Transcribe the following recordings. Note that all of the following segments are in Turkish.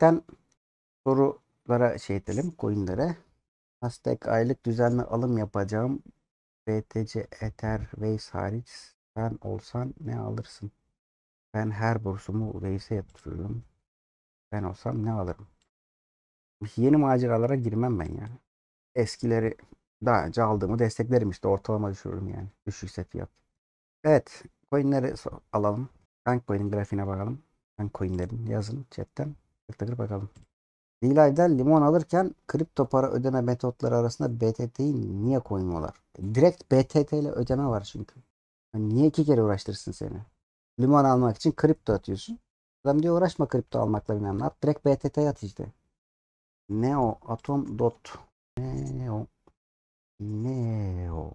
Hashtag'ten sorulara şey edelim coinlere. Hashtag aylık düzenli alım yapacağım. BTC, Ether, Waves hariç sen olsan ne alırsın? Ben her bursumu Waves'e yatırıyorum. Ben olsam ne alırım? Yeni maceralara girmem ben ya. Eskileri daha önce aldığımı desteklerim işte ortalama düşürürüm yani. Düşükse fiyat. Evet. Coinleri alalım. Rank coin'in grafiğine bakalım. Rank coinlerin yazın chatten. Takır bakalım. Relive'den limon alırken kripto para ödeme metotları arasında BTT'yi niye koymuyorlar? E, direkt BTT ile ödeme var çünkü. Yani niye iki kere uğraştırsın seni? Limon almak için kripto atıyorsun. Adam diyor uğraşma kripto almakla bilmem ne yap. Direkt BTT at işte. Neo Atom Dot. Neo. Neo.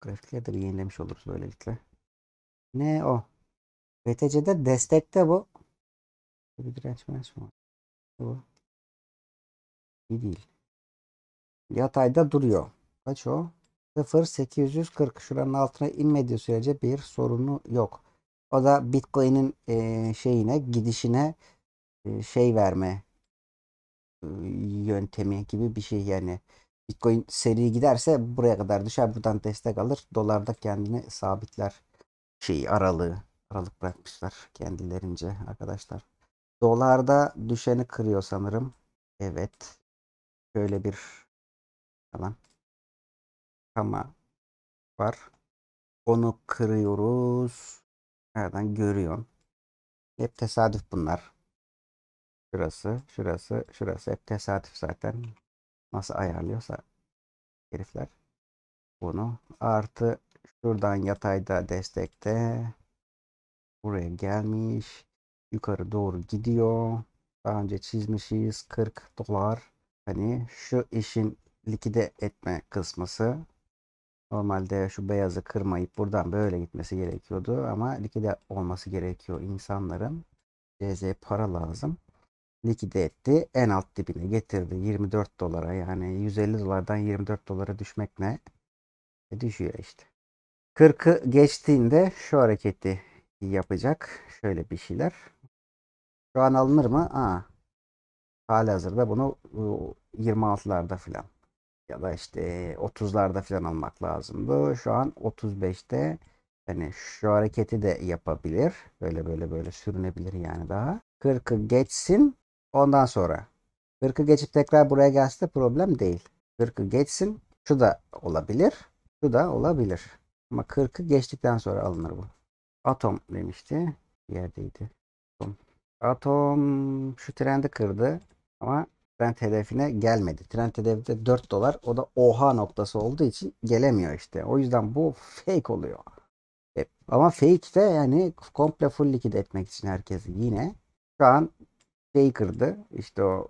Grafikleri de bir yenilemiş oluruz böylelikle. Neo. BTC'de destekte bu bir dirençmez mi var? Bu. İyi değil. Yatayda duruyor. Kaç o? 0.840 şuranın altına inmediği sürece bir sorunu yok. O da Bitcoin'in e, şeyine gidişine e, şey verme e, yöntemi gibi bir şey yani. Bitcoin seri giderse buraya kadar düşer buradan destek alır. Dolar da kendini sabitler. Şeyi aralığı aralık bırakmışlar kendilerince arkadaşlar. Dolarda düşeni kırıyor sanırım. Evet. Şöyle bir falan ama var. Onu kırıyoruz. Nereden görüyorsun? Hep tesadüf bunlar. Şurası, şurası, şurası hep tesadüf zaten. Nasıl ayarlıyorsa herifler. Bunu artı şuradan yatayda destekte buraya gelmiş yukarı doğru gidiyor. Daha önce çizmişiz 40 dolar. Hani şu işin likide etme kısmısı. Normalde şu beyazı kırmayıp buradan böyle gitmesi gerekiyordu ama likide olması gerekiyor insanların. CZ para lazım. Likide etti. En alt dibine getirdi. 24 dolara yani 150 dolardan 24 dolara düşmek ne? E düşüyor işte. 40'ı geçtiğinde şu hareketi yapacak. Şöyle bir şeyler. Şu an alınır mı? Ha. Hali hazırda bunu 26'larda filan ya da işte 30'larda filan almak lazımdı. Şu an 35'te hani şu hareketi de yapabilir. Böyle böyle böyle sürünebilir yani daha. 40'ı geçsin ondan sonra. 40'ı geçip tekrar buraya gelse problem değil. 40'ı geçsin. Şu da olabilir. Şu da olabilir. Ama 40'ı geçtikten sonra alınır bu. Atom demişti. yerdeydi. Atom şu trendi kırdı ama trend hedefine gelmedi. Trend hedefi de 4 dolar. O da oha noktası olduğu için gelemiyor işte. O yüzden bu fake oluyor. Hep. Ama fake de yani komple full likit etmek için herkesi yine. Şu an şey kırdı. İşte o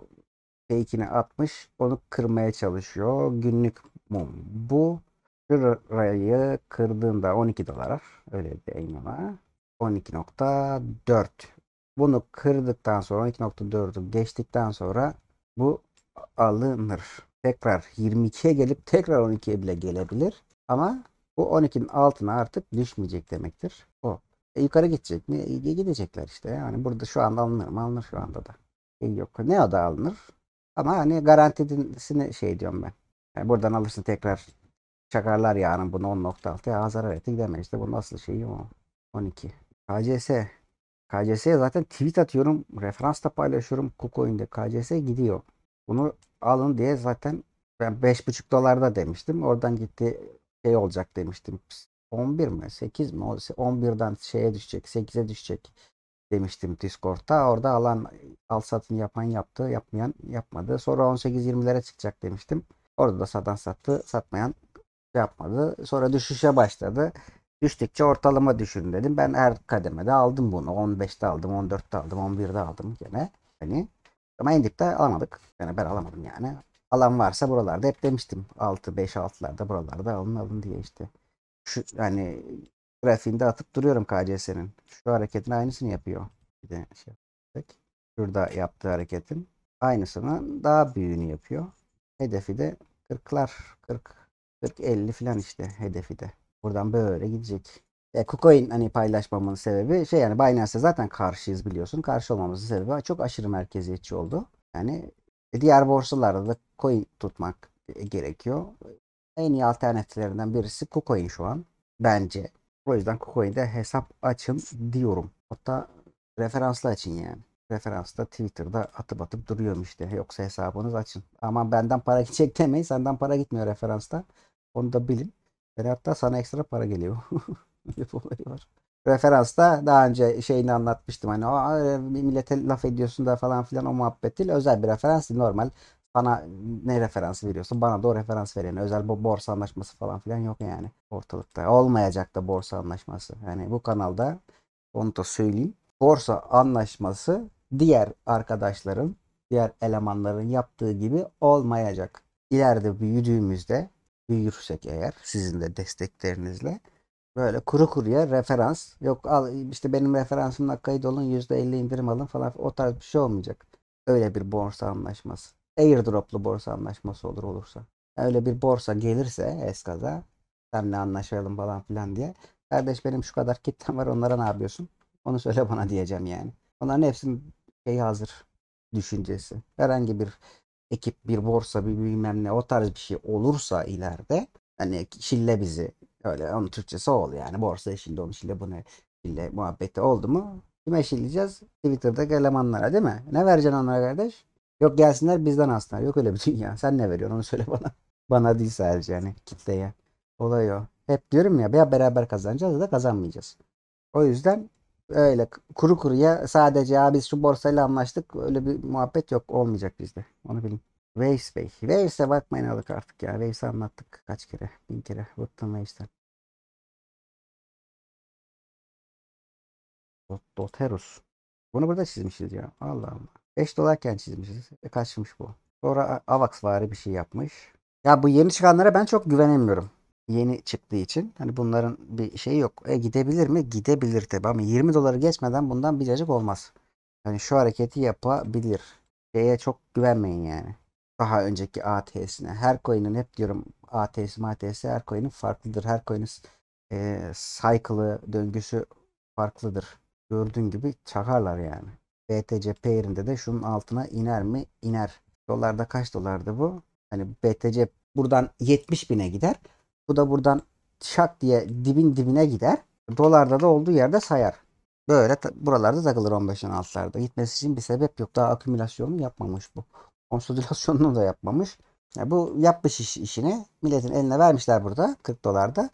fake'ini atmış. Onu kırmaya çalışıyor. Günlük mum. Bu şurayı kırdığında 12 dolar. Öyle diyeyim ona. 12.4 bunu kırdıktan sonra 2.4'ü geçtikten sonra bu alınır. Tekrar 22'ye gelip tekrar 12'ye bile gelebilir. Ama bu 12'nin altına artık düşmeyecek demektir. O. E, yukarı gidecek mi? E, gidecekler işte. Yani burada şu anda alınır mı? Alınır şu anda da. E, yok. Ne o da alınır. Ama hani garantisini şey diyorum ben. Yani e, buradan alırsın tekrar çakarlar yarın bunu 10.6'ya zarar etti gidemeyiz. İşte bu nasıl şey o. 12. KCS KCS'ye zaten tweet atıyorum. Referans da paylaşıyorum. KuCoin'de KCS gidiyor. Bunu alın diye zaten ben 5,5 dolarda demiştim. Oradan gitti şey olacak demiştim. 11 mi? 8 mi? 11'den şeye düşecek. 8'e düşecek demiştim Discord'da. Orada alan al satın yapan yaptı. Yapmayan yapmadı. Sonra 18-20'lere çıkacak demiştim. Orada da satan sattı. Satmayan yapmadı. Sonra düşüşe başladı. Düştükçe ortalama düşün dedim. Ben her kademede aldım bunu. 15'te aldım, 14'te aldım, 11'de aldım gene. Hani ama en dipte alamadık. Yani ben alamadım yani. Alan varsa buralarda hep demiştim. 6, 5, 6'larda buralarda alın alın diye işte. Şu hani grafiğinde atıp duruyorum KCS'nin. Şu hareketin aynısını yapıyor. Bir de şey yapacak. Şurada yaptığı hareketin aynısını daha büyüğünü yapıyor. Hedefi de 40'lar. 40, 40, 50 falan işte hedefi de. Buradan böyle gidecek. E, KuCoin hani paylaşmamın sebebi şey yani Binance'e zaten karşıyız biliyorsun. Karşı olmamızın sebebi çok aşırı merkeziyetçi oldu. Yani e, diğer borsalarda da coin tutmak e, gerekiyor. En iyi alternatiflerinden birisi KuCoin şu an bence. O yüzden KuCoin'de hesap açın diyorum. Hatta referansla açın yani. Referansta Twitter'da atıp atıp duruyorum işte. Yoksa hesabınız açın. Ama benden para gidecek demeyin. Senden para gitmiyor referansta. Onu da bilin. Referatta sana ekstra para geliyor. Öyle olayı var. daha önce şeyini anlatmıştım. Hani o e, millete laf ediyorsun da falan filan o muhabbet değil. Özel bir referans değil. Normal bana ne referans veriyorsun bana da o referans ver özel bu borsa anlaşması falan filan yok yani ortalıkta olmayacak da borsa anlaşması yani bu kanalda onu da söyleyeyim borsa anlaşması diğer arkadaşların diğer elemanların yaptığı gibi olmayacak ileride büyüdüğümüzde büyürsek eğer sizin de desteklerinizle böyle kuru kuruya referans yok al işte benim referansımla kayıt olun %50 indirim alın falan o tarz bir şey olmayacak. Öyle bir borsa anlaşması. Airdrop'lu borsa anlaşması olur olursa. Öyle bir borsa gelirse eskaza senle anlaşalım falan filan diye. Kardeş benim şu kadar kitlem var onlara ne yapıyorsun? Onu söyle bana diyeceğim yani. Onların hepsinin şeyi hazır düşüncesi. Herhangi bir ekip bir borsa bir bilmem ne o tarz bir şey olursa ileride hani şille bizi öyle onun Türkçesi ol yani borsa şimdi onu şille bunu şille muhabbeti oldu mu kime şilleyeceğiz Twitter'da elemanlara değil mi? Ne vereceksin onlara kardeş? Yok gelsinler bizden alsınlar. Yok öyle bir dünya. Sen ne veriyorsun onu söyle bana. Bana değil sadece yani kitleye. Olay o. Hep diyorum ya ya beraber kazanacağız ya da kazanmayacağız. O yüzden Öyle kuru kuruya sadece abi biz şu borsayla anlaştık öyle bir muhabbet yok olmayacak bizde. Onu bilin. Waves Bey. Waves'e bakmayın aldık artık ya. Waves'i anlattık kaç kere. Bin kere. Bıktım Waves'ten. Doterus. Bunu burada çizmişiz ya. Allah Allah. 5 dolarken çizmişiz. E, kaçmış bu. Sonra Avax vari bir şey yapmış. Ya bu yeni çıkanlara ben çok güvenemiyorum yeni çıktığı için hani bunların bir şeyi yok. E gidebilir mi? Gidebilir tabi ama 20 doları geçmeden bundan bilecek olmaz. Hani şu hareketi yapabilir. Şeye çok güvenmeyin yani. Daha önceki ATS'ine. Her coin'in hep diyorum ATS, MATS her coin'in farklıdır. Her coin'in e, cycle'ı, döngüsü farklıdır. Gördüğün gibi çakarlar yani. BTC pair'inde de şunun altına iner mi? İner. Dolarda kaç dolardı bu? Hani BTC buradan 70 bine gider. Bu da buradan şak diye dibin dibine gider. Dolarda da olduğu yerde sayar. Böyle buralarda takılır 15'in 16larda Gitmesi için bir sebep yok. Daha akümülasyonunu yapmamış bu. Konsolidasyonunu da yapmamış. Yani bu yapmış iş, işini. Milletin eline vermişler burada 40 dolarda.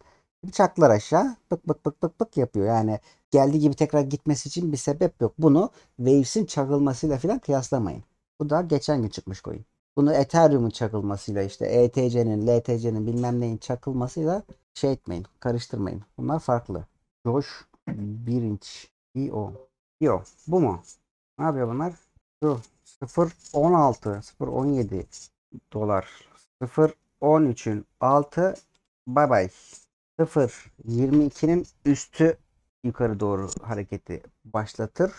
Bıçaklar aşağı bık bık bık bık bık yapıyor. Yani geldiği gibi tekrar gitmesi için bir sebep yok. Bunu Waves'in çakılmasıyla falan kıyaslamayın. Bu da geçen gün çıkmış koyun. Bunu Ethereum'un çakılmasıyla işte ETC'nin, LTC'nin bilmem neyin çakılmasıyla şey etmeyin, karıştırmayın. Bunlar farklı. Josh Birinç. IO. IO. Bu mu? Ne yapıyor bunlar? Şu 0.16, 0.17 dolar. 0.13'ün altı bay bay. 0.22'nin üstü yukarı doğru hareketi başlatır.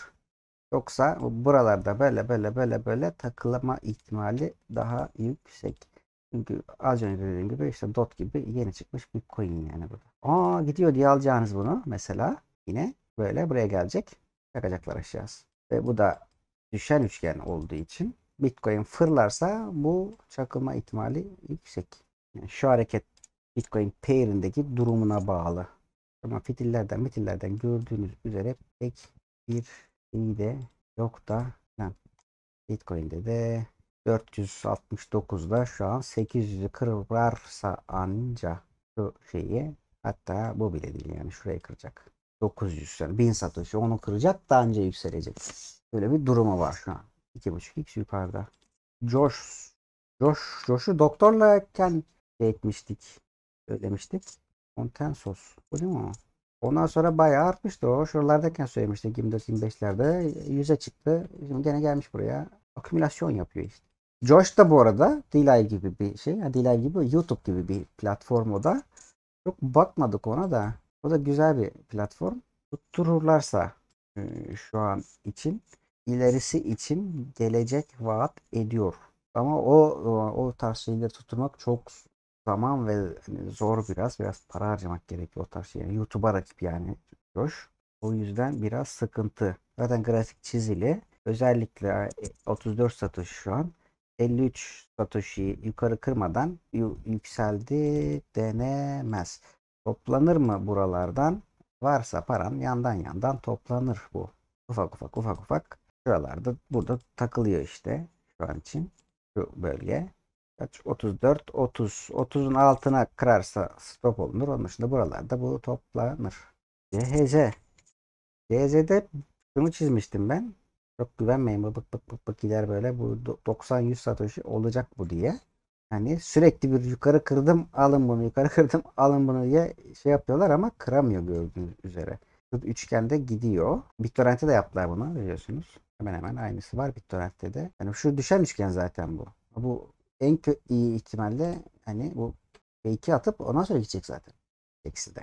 Yoksa buralarda böyle böyle böyle böyle takılma ihtimali daha yüksek. Çünkü az önce dediğim gibi işte DOT gibi yeni çıkmış bir coin yani burada. Aa gidiyor diye alacağınız bunu mesela yine böyle buraya gelecek. Takacaklar aşağısı. Ve bu da düşen üçgen olduğu için Bitcoin fırlarsa bu çakılma ihtimali yüksek. Yani şu hareket Bitcoin pair'indeki durumuna bağlı. Ama fitillerden mitillerden gördüğünüz üzere pek bir iyi de yok da yani Bitcoin'de de 469'da şu an 800'ü kırarsa anca şu şeyi hatta bu bile değil yani şurayı kıracak. 900 yani 1000 satoshi onu kıracak da önce yükselecek. Böyle bir durumu var şu an. 2.5x yukarıda. Josh Josh Josh'u doktorla şey etmiştik. Söylemiştik. Kontensos. Bu değil mi o? Ondan sonra bayağı artmıştı o. Şuralardayken söylemişti 24-25'lerde. 100'e çıktı. Şimdi gene gelmiş buraya. Akümülasyon yapıyor işte. Josh da bu arada Dilay gibi bir şey. Yani Dilay gibi YouTube gibi bir platform o da. Çok bakmadık ona da. O da güzel bir platform. Tuttururlarsa e, şu an için ilerisi için gelecek vaat ediyor. Ama o o tarz şeyleri tutturmak çok zaman ve hani, zor biraz. Biraz para harcamak gerekiyor o tarz şey. Yani YouTube'a rakip yani Coş. O yüzden biraz sıkıntı. Zaten grafik çizili. Özellikle 34 e, satış şu an. 53 satoshi yukarı kırmadan yükseldi denemez. Toplanır mı buralardan? Varsa paran yandan yandan toplanır bu. Ufak ufak ufak ufak şuralarda burada takılıyor işte şu an için şu bölge. Kaç? 34, 30. 30'un altına kırarsa stop olunur. Onun dışında buralarda bu toplanır. CHZ. CHZ'de şunu çizmiştim ben. Çok güvenmeyin bu bık bık bık bık gider böyle bu 90-100 satoshi olacak bu diye. Hani sürekli bir yukarı kırdım alın bunu yukarı kırdım alın bunu diye şey yapıyorlar ama kıramıyor gördüğünüz üzere. Şu üçgende gidiyor. BitTorrent'e de yaptılar bunu biliyorsunuz. Hemen hemen aynısı var BitTorrent'te de. Yani şu düşen üçgen zaten bu. Bu en iyi ihtimalle hani bu fake'i atıp ondan sonra gidecek zaten. Eksi de.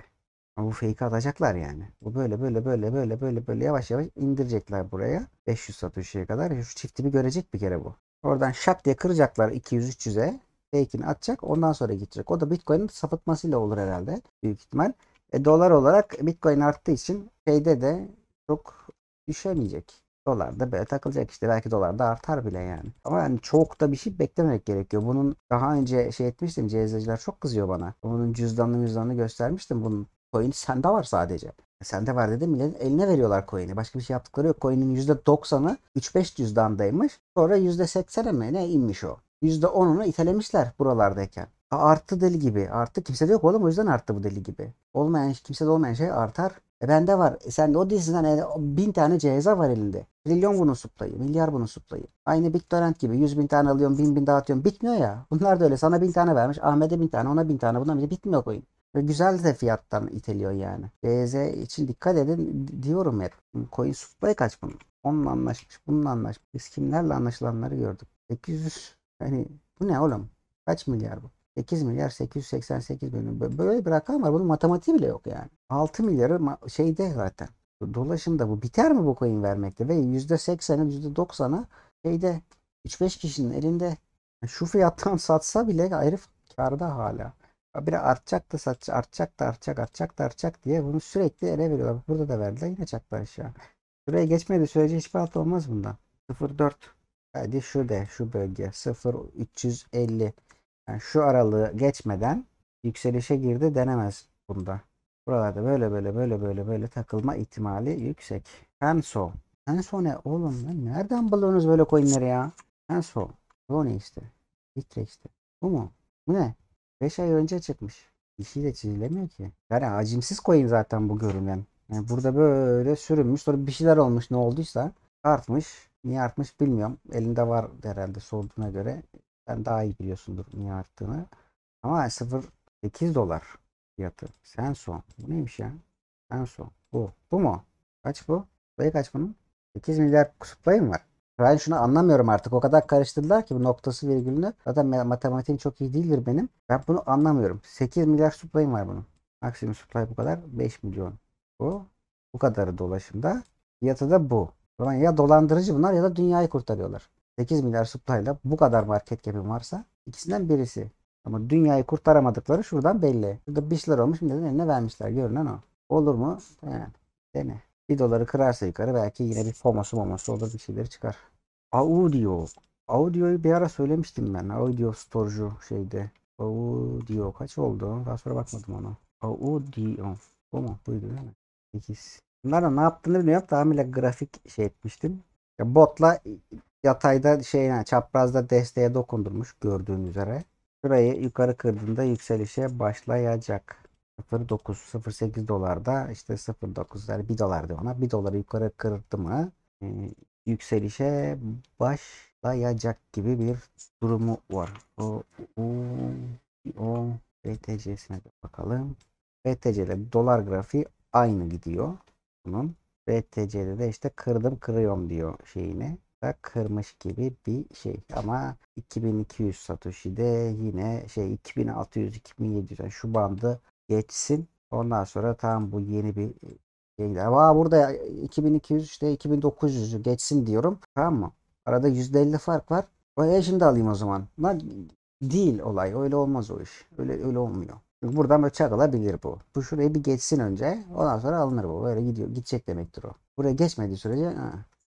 Ama bu fake'i atacaklar yani. Bu böyle böyle böyle böyle böyle böyle yavaş yavaş indirecekler buraya. 500 satışıya kadar. Şu çifti bir görecek bir kere bu. Oradan şak diye kıracaklar 200-300'e. Fake'ini atacak. Ondan sonra gidecek. O da Bitcoin'in sapıtmasıyla olur herhalde. Büyük ihtimal. E, dolar olarak Bitcoin arttığı için şeyde de çok düşemeyecek. Dolar da böyle takılacak işte. Belki dolar da artar bile yani. Ama yani çok da bir şey beklememek gerekiyor. Bunun daha önce şey etmiştim. Cezeciler çok kızıyor bana. Bunun cüzdanını cüzdanını göstermiştim. Bunun coin'i sende var sadece. E, sende var dedim milletin eline veriyorlar coin'i. Başka bir şey yaptıkları yok. Coin'in %90'ı 3-5 cüzdandaymış. Sonra %80'e mi ne inmiş o. %10'unu itelemişler buralardayken. Arttı deli gibi. Arttı kimse de yok oğlum o yüzden arttı bu deli gibi. Olmayan kimse de olmayan şey artar. E bende var. E sen de o dizinden e, bin tane ceza var elinde. Trilyon bunun suplayı, milyar bunun suplayı. Aynı BitTorrent gibi yüz bin tane alıyorsun, bin bin dağıtıyorsun. Bitmiyor ya. Bunlar da öyle. Sana bin tane vermiş, Ahmet'e bin tane, ona bin tane. Buna bile bitmiyor oyun. Ve güzel de fiyattan iteliyor yani. DZ için dikkat edin diyorum hep. Coin suplayı kaç bunun? Onunla anlaşmış, bununla anlaşmış. Biz kimlerle anlaşılanları gördük. 800 hani bu ne oğlum? Kaç milyar bu? 8 milyar 888 milyon. Böyle bir rakam var. Bunun matematiği bile yok yani. 6 milyarı şeyde zaten. Dolaşımda bu. Biter mi bu coin vermekte? Ve %80'i %90'ı şeyde 3-5 kişinin elinde şu fiyattan satsa bile herif karda hala. Bir artacak da satacak, artacak da artacak, artacak da artacak diye bunu sürekli ele veriyorlar. Burada da verdiler yine çaklar aşağı. Şuraya geçmedi sürece hiçbir alt olmaz bundan. 04 Hadi şu de şu bölge 0350 yani şu aralığı geçmeden yükselişe girdi denemez bunda. Buralarda böyle böyle böyle böyle böyle takılma ihtimali yüksek. Enso. Enso ne oğlum? Lan? Nereden buluyorsunuz böyle coinleri ya? Enso. Bu ne işte? Litre işte. Bu mu? Bu ne? 5 ay önce çıkmış. Bir şey de çizilemiyor ki. Yani acımsız coin zaten bu görünen. Yani burada böyle sürünmüş. Sonra bir şeyler olmuş ne olduysa. Artmış. Niye artmış bilmiyorum. Elinde var herhalde sorduğuna göre. Sen daha iyi biliyorsundur niye arttığını. Ama 0.8 dolar fiyatı. Sen son. Bu neymiş ya? son. Bu. Bu mu? Kaç bu? Payı kaç bunun? 8 milyar payı mı var? Ben şunu anlamıyorum artık. O kadar karıştırdılar ki bu noktası virgülünü. Zaten matematiğim çok iyi değildir benim. Ben bunu anlamıyorum. 8 milyar supply var bunun. Maksimum supply bu kadar. 5 milyon. Bu. Bu kadarı dolaşımda. Fiyatı da bu. Ulan ya dolandırıcı bunlar ya da dünyayı kurtarıyorlar. 8 milyar supply'la bu kadar market cap'i varsa ikisinden birisi. Ama dünyayı kurtaramadıkları şuradan belli. Burada bir şeyler olmuş Şimdi eline vermişler. Görünen o. Olur mu? Yani dene. Bir doları kırarsa yukarı belki yine bir FOMO'su momosu olur bir şeyleri çıkar. Audio. Audio'yu bir ara söylemiştim ben. Audio storucu şeyde. Audio kaç oldu? Daha sonra bakmadım ona. Audio. Bu mu? Buydu değil mi? 8. Bunlarla ne yaptığını bilmiyorum. Tamamıyla grafik şey etmiştim. Ya botla yatayda şey yani çaprazda desteğe dokundurmuş gördüğün üzere. Şurayı yukarı kırdığında yükselişe başlayacak. 0.9 0.8 dolarda işte 0.9 yani 1 diyor. ona. 1 doları yukarı kırdı mı e, yükselişe başlayacak gibi bir durumu var. O o, o BTC'sine de bakalım. BTC'de dolar grafiği aynı gidiyor bunun. BTC'de de işte kırdım kırıyorum diyor şeyini da kırmış gibi bir şey. Ama 2200 Satoshi de yine şey 2600-2700 yani şu bandı geçsin. Ondan sonra tam bu yeni bir e, şeyler. Aa burada 2200 işte 2900'ü geçsin diyorum. Tamam mı? Arada %50 fark var. O şimdi alayım o zaman. Lan değil olay. Öyle olmaz o iş. Öyle öyle olmuyor. Buradan böyle çakılabilir bu. Bu şuraya bir geçsin önce. Ondan sonra alınır bu. Böyle gidiyor. Gidecek demektir o. Buraya geçmediği sürece ha,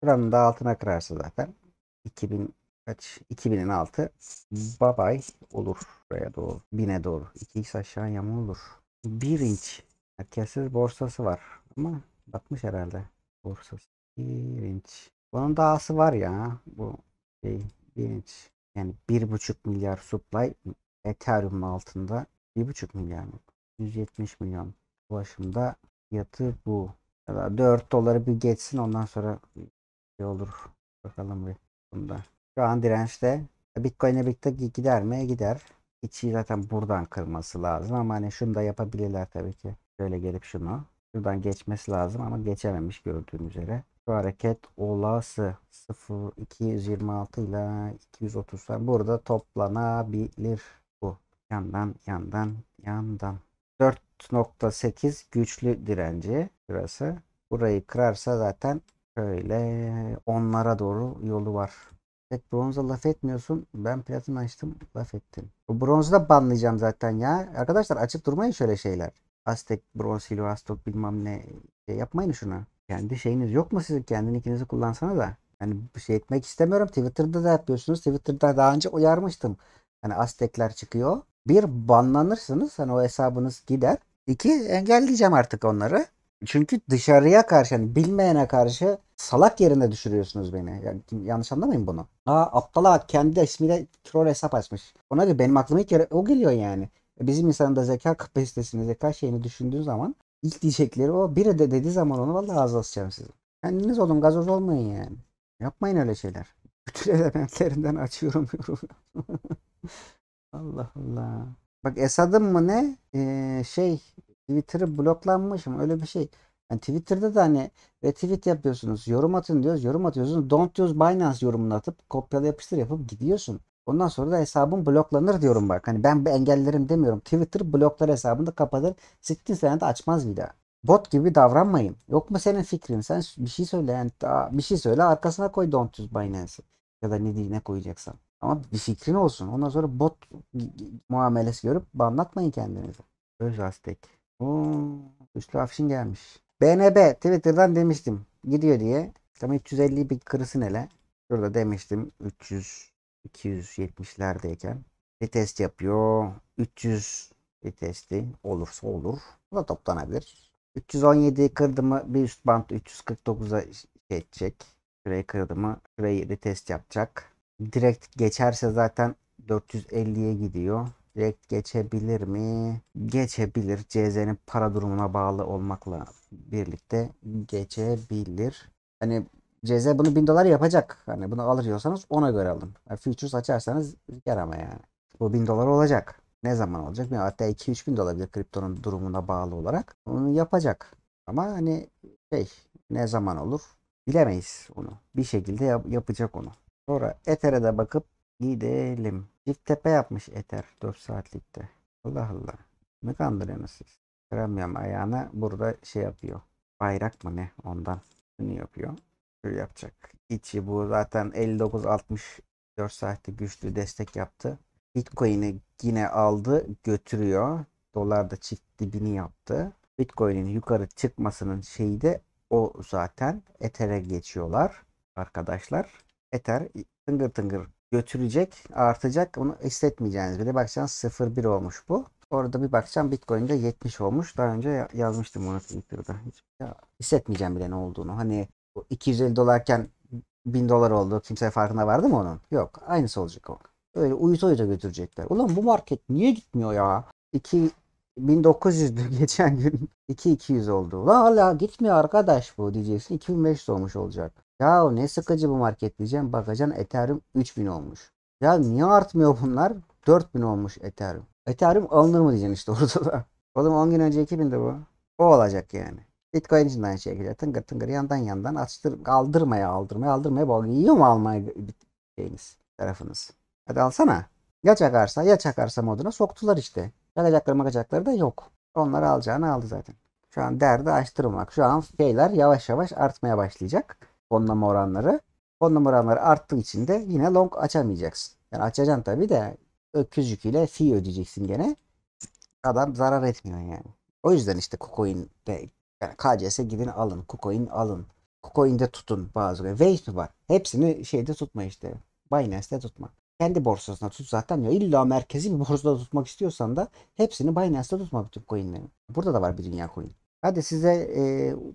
Şuranın da altına kırarsa zaten 2000 kaç? 2000'in altı bye olur. Buraya doğru. 1000'e doğru. 2x aşağı yama olur. 1 inç. Herkesiz borsası var. Ama batmış herhalde. Borsası. 1 inç. Bunun dahası var ya. Bu şey 1 inç. Yani 1,5 milyar supply Ethereum altında. 1,5 milyar mı? 170 milyon. Ulaşımda fiyatı bu. 4 doları bir geçsin ondan sonra iyi şey olur. Bakalım bir bunda. Şu an dirençte. Bitcoin'e birlikte gider mi? Gider. İçi zaten buradan kırması lazım ama hani şunu da yapabilirler tabii ki. Şöyle gelip şunu. Şuradan geçmesi lazım ama geçememiş gördüğün üzere. Şu hareket olası 0 226 ile 230 burada toplanabilir bu. Yandan yandan yandan. 4.8 güçlü direnci burası. Burayı kırarsa zaten Şöyle onlara doğru yolu var. Tek bronza laf etmiyorsun. Ben platin açtım laf ettin. Bu bronzu da banlayacağım zaten ya. Arkadaşlar açıp durmayın şöyle şeyler. Aztek, bronz, hilo, astok bilmem ne. Şey yapmayın şuna. Kendi şeyiniz yok mu sizin? Kendini ikinizi kullansana da. Yani şey etmek istemiyorum. Twitter'da da yapıyorsunuz. Twitter'da daha önce uyarmıştım. Hani Aztekler çıkıyor. Bir banlanırsınız. Hani o hesabınız gider. İki engelleyeceğim artık onları. Çünkü dışarıya karşı yani bilmeyene karşı salak yerine düşürüyorsunuz beni. Yani, yanlış anlamayın bunu. Aa aptala kendi ismiyle troll hesap açmış. Ona göre benim aklıma ilk kere o geliyor yani. E, bizim insanın da zeka kapasitesini, zeka şeyini düşündüğün zaman ilk diyecekleri o. Biri de dediği zaman onu vallahi ağzı asacağım sizin. Kendiniz olun gazoz olmayın yani. Yapmayın öyle şeyler. Bütün elementlerinden açıyorum yorum. Allah Allah. Bak Esad'ın mı ne? Ee, şey Twitter'ı bloklanmış mı? Öyle bir şey. Yani Twitter'da da hani ve tweet yapıyorsunuz, yorum atın diyoruz, yorum atıyorsunuz. Don't use Binance yorumunu atıp kopyala yapıştır yapıp gidiyorsun. Ondan sonra da hesabın bloklanır diyorum bak. Hani ben engellerim demiyorum. Twitter bloklar hesabını da kapatır. Siktin sene de açmaz bir daha. Bot gibi davranmayın. Yok mu senin fikrin? Sen bir şey söyle yani daha bir şey söyle arkasına koy Don't use Binance'i. Ya da ne diye ne koyacaksan. Ama bir fikrin olsun. Ondan sonra bot muamelesi görüp anlatmayın kendinizi. Öz Aztek. Oo, üstü afşin gelmiş. BNB Twitter'dan demiştim. Gidiyor diye. Tam 350 bir kırısın hele. Şurada demiştim 300 270'lerdeyken test yapıyor. 300 bir testi olursa olur. Bu da toplanabilir. 317 kırdı mı bir üst bant 349'a geçecek şey edecek. Şurayı kırdı mı şurayı retest yapacak. Direkt geçerse zaten 450'ye gidiyor. Direkt geçebilir mi? Geçebilir. CZ'nin para durumuna bağlı olmakla birlikte geçebilir. Hani CZ bunu 1000 dolar yapacak. Hani bunu alıyorsanız ona göre alın. Yani futures açarsanız yer ama yani. Bu 1000 dolar olacak. Ne zaman olacak? Yani hatta 2-3 bin dolar bir kriptonun durumuna bağlı olarak onu yapacak. Ama hani şey ne zaman olur bilemeyiz onu. Bir şekilde yap yapacak onu. Sonra Ether'e de bakıp Gidelim. Çift tepe yapmış Ether 4 saatlikte. Allah Allah. Ne kandırıyorsunuz siz? Kıramıyorum ayağına. Burada şey yapıyor. Bayrak mı ne ondan. Bunu yapıyor. Şöyle yapacak. İçi bu zaten 59-60 4 saatte güçlü destek yaptı. Bitcoin'i yine aldı götürüyor. Dolar da çift dibini yaptı. Bitcoin'in yukarı çıkmasının şeyi de o zaten. Ether'e geçiyorlar arkadaşlar. Ether tıngır tıngır götürecek, artacak. Onu hissetmeyeceğiniz bile. Bakacaksın 0.1 olmuş bu. Orada bir bakacağım Bitcoin'de 70 olmuş. Daha önce yazmıştım onu Twitter'da. Hiç ya, hissetmeyeceğim bile ne olduğunu. Hani 250 dolarken 1000 dolar oldu. Kimse farkında vardı mı onun? Yok. Aynısı olacak o. Öyle uyuta uyuta götürecekler. Ulan bu market niye gitmiyor ya? 2 1900'dü geçen gün. 2200 oldu. Ulan hala gitmiyor arkadaş bu diyeceksin. 2500 olmuş olacak. Ya ne sıkıcı bu market diyeceğim. Bakacaksın Ethereum 3000 olmuş. Ya niye artmıyor bunlar? 4000 olmuş Ethereum. Ethereum alınır mı diyeceksin işte orada da. Oğlum 10 gün önce 2000'de bu. O olacak yani. Bitcoin için de aynı şekilde tıngır tıngır yandan yandan açtır, kaldırmaya, aldırmaya aldırmaya bağlı. Yiyor mu almayı şeyiniz, tarafınız? Hadi alsana. Ya çakarsa ya çakarsa moduna soktular işte. Çakacakları makacakları da yok. Onları alacağını aldı zaten. Şu an derdi açtırmak. Şu an şeyler yavaş yavaş artmaya başlayacak fonlama oranları. Fonlama oranları arttığı için de yine long açamayacaksın. Yani açacaksın tabii de öküz yüküyle fee ödeyeceksin gene. Adam zarar etmiyor yani. O yüzden işte KuCoin de yani KCS'e gidin alın. KuCoin alın. KuCoin'de tutun bazı. Waves var. Hepsini şeyde tutma işte. Binance'de tutma. Kendi borsasına tut zaten ya İlla merkezi bir borsada tutmak istiyorsan da hepsini Binance'de tutma bütün coinlerini. Burada da var bir dünya coin. Hadi size e,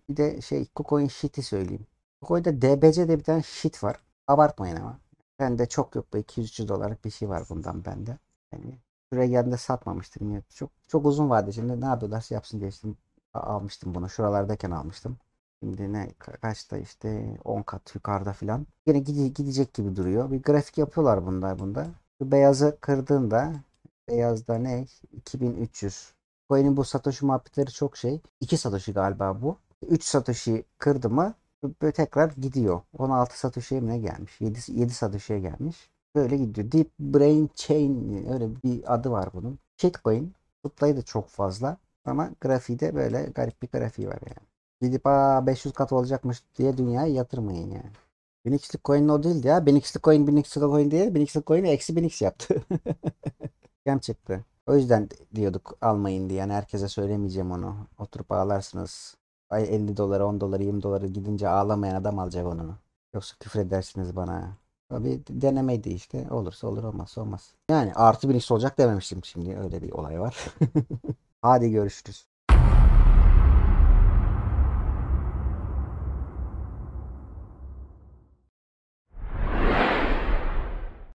bir de şey KuCoin shit'i söyleyeyim. DBC de bir tane shit var. Abartmayın ama. ben de çok yok. 200-300 dolarlık bir şey var bundan bende. Yani şuraya geldiğinde satmamıştım. Yani çok çok uzun vardı şimdi. Ne yapıyorlarsa yapsın diye işte almıştım bunu. Şuralardayken almıştım. Şimdi ne kaçta işte 10 kat yukarıda filan. Yine gide, gidecek gibi duruyor. Bir grafik yapıyorlar bunlar bunda. Şu beyazı kırdığında beyazda ne? 2300. Coin'in bu Satoshi muhabbetleri çok şey. 2 Satoshi galiba bu. 3 Satoshi kırdı mı böyle tekrar gidiyor. 16 satışa ne gelmiş? 7, 7 satışa gelmiş. Böyle gidiyor. Deep Brain Chain öyle bir adı var bunun. Shitcoin tutlayı da çok fazla ama grafiği de böyle garip bir grafiği var yani. Gidip aa 500 kat olacakmış diye dünyaya yatırmayın yani. 1000x'lik coin o değildi ya. 1000x'lik coin 1000x'lik coin diye 1000x'lik coin eksi 1000 yaptı. Gem çıktı. O yüzden diyorduk almayın diye. Yani herkese söylemeyeceğim onu. Oturup ağlarsınız. Ay 50 dolara 10 dolara 20 dolara gidince ağlamayan adam alacak onu. Yoksa küfür edersiniz bana. Bir denemeydi işte. Olursa olur olmazsa olmaz. Yani artı bir iş olacak dememiştim şimdi. Öyle bir olay var. Hadi görüşürüz.